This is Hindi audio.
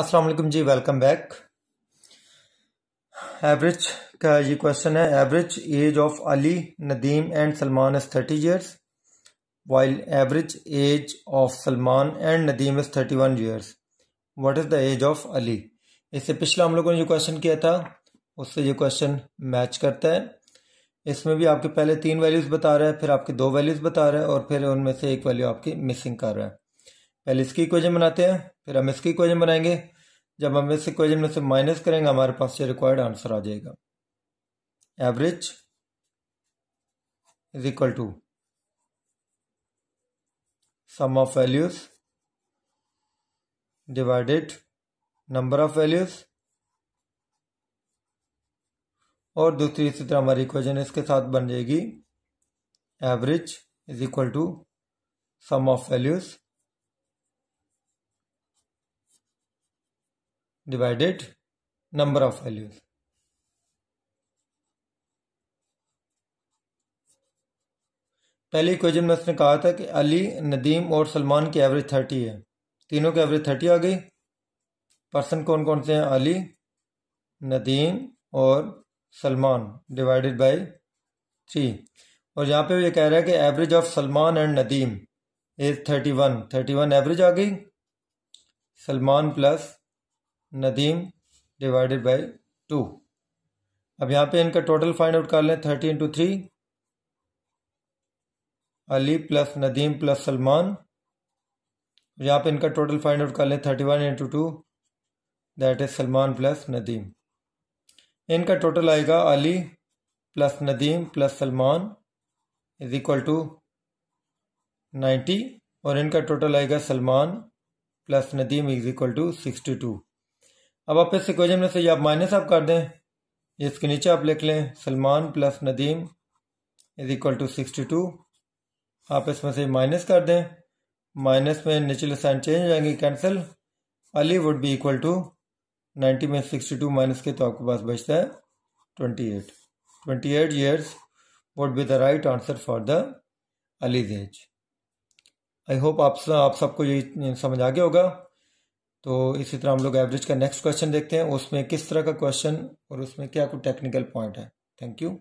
अस्सलाम वालेकुम जी वेलकम बैक एवरेज का ये क्वेश्चन है average age of Ali Nadeem and Salman is thirty years while average age of Salman and Nadeem is thirty one years what is the age of Ali इससे पिछला हम लोगों ने जो क्वेश्चन किया था उससे ये क्वेश्चन मैच करता है इसमें भी आपके पहले तीन वैल्यूज़ बता रहा है फिर आपके दो वैल्यूज़ बता रहा है और फिर उनमें से एक वैल्यू आपकी मिसिंग कर रहा है पहले इसकी क्वेश्चन बनाते हैं फिर हम इसकी इक्वेजन बनाएंगे जब हम इस इक्वेजन में से माइनस करेंगे हमारे पास ये रिक्वायर्ड आंसर आ जाएगा average is equal to sum of values divided number of values और दूसरी इसी तरह हमारी इक्वेजन इसके साथ बन जाएगी average is equal to sum of values divided number of values. पहले क्वेश्चन में उसने कहा था कि अली नदीम और सलमान की एवरेज थर्टी है तीनों की एवरेज थर्टी आ गई पर्सन कौन कौन से हैं अली नदीम और सलमान डिवाइडेड बाय थ्री और यहाँ पे ये कह रहा है कि average of Salman and Nadeem is thirty one thirty one average आ गई Salman plus Nadeem divided by two अब यहाँ पे इनका टोटल फाइंड आउट कर लें thirty into three Ali plus Nadeem plus Salman यहाँ पे इनका टोटल फाइंड आउट कर लें thirty one into two that is Salman plus Nadeem इनका टोटल आएगा Ali plus Nadeem plus Salman is equal to ninety और इनका टोटल आएगा Salman plus Nadeem is equal to sixty two अब आप इस इक्वेजन में से ये आप माइनस आप कर दें इसके नीचे आप लिख लें Salman plus Nadeem is equal to sixty two आप इसमें से माइनस कर दें माइनस में निचले साइन चेंज हो जाएंगे cancel Ali would be equal to ninety में सिक्सटी टू माइनस के तो आपके पास बचता है twenty eight twenty eight years would be the right answer for the Ali's age I hope आप आप सबको ये समझ आ गया होगा तो इसी तरह हम लोग एवरेज का नेक्स्ट क्वेश्चन देखते हैं उसमें किस तरह का क्वेश्चन और उसमें क्या कुछ टेक्निकल पॉइंट है थैंक यू